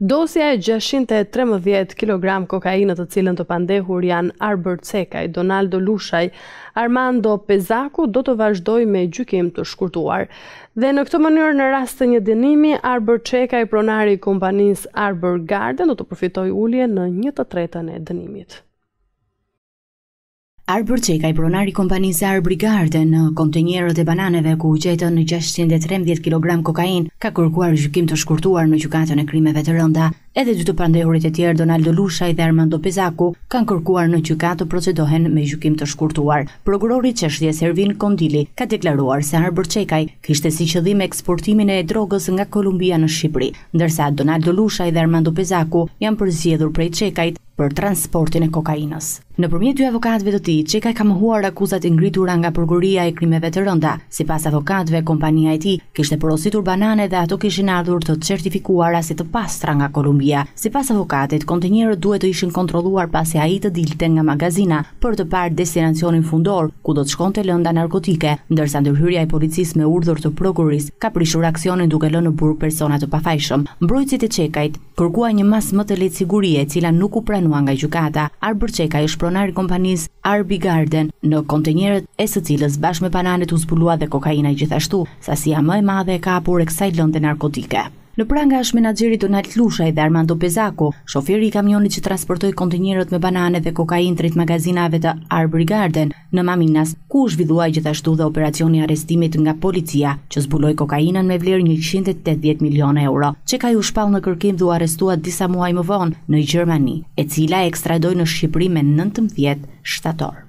Dosja e 613 kg kokainë të cilën të pandehur janë Arbër Cekaj, Donaldo Lushaj, Armando Pezaku do të vazhdoj me gjykim të shkurtuar. Dhe në këtë mënyrë në rast të një dënimi, Arbër Cekaj, pronari i kompanisë Arbër Garden, do të përfitoj ullje në një të tretën e dënimit. Arbër që i ka i pronari kompanisë Arbër Garden në kontenjerët e bananeve ku u gjetën në 613 kg kokain, ka kërkuar gjykim të shkurtuar në gjukatën e krimeve të rënda. Edhe dy të pandehurit e tjerë Donaldo Lushaj dhe Armando Pezaku kanë kërkuar në gjykatë të procedohen me gjykim të shkurtuar. Prokurori çështje Servin Kondili ka deklaruar se Arbër Çekaj kishte si qëllim eksportimin e drogës nga Kolumbia në Shqipëri, ndërsa Donaldo Lushaj dhe Armando Pezaku janë përzjedhur prej Çekajit për transportin e kokainës. Në përmjet dy avokatve të ti, Qeka ka mëhuar akuzat ngritura nga përguria e krimeve të rënda, si pas avokatve, kompania e ti kishte porositur banane dhe ato kishin ardhur të certifikuara si të pastra nga Kolumbia. Si pas avokatit, kontenjerët duhet të ishin kontroluar pasi a i të dilte nga magazina për të parë destinacionin fundor, ku do të shkon të lënda narkotike, ndërsa ndërhyrja e policis me urdhur të prokuris ka prishur aksionin duke lënë burë personat të pafajshëm. Mbrojtësit e Qekajt kërkua një mas më të letë sigurie, cila nuk u pranë shënua nga gjukata, Arbër Qeka i shpronari kompanis Arby Garden në kontenjeret e së cilës bashkë me bananet u zbulua dhe kokaina i gjithashtu, sa si a madhe e kapur e kësaj lëndë narkotike. Në pranga është menagjeri Donald Lushaj dhe Armando Pezako, shoferi i kamionit që transportoj kontinjerët me banane dhe kokain të rritë magazinave të Arbor Garden në Maminas, ku është vidhuaj gjithashtu dhe operacioni arestimit nga policia që zbuloj kokainën me vlerë 180 milion euro, që ka ju shpal në kërkim dhe u disa muaj më vonë në Gjermani, e cila ekstradoj në Shqipëri me 19 shtatorë.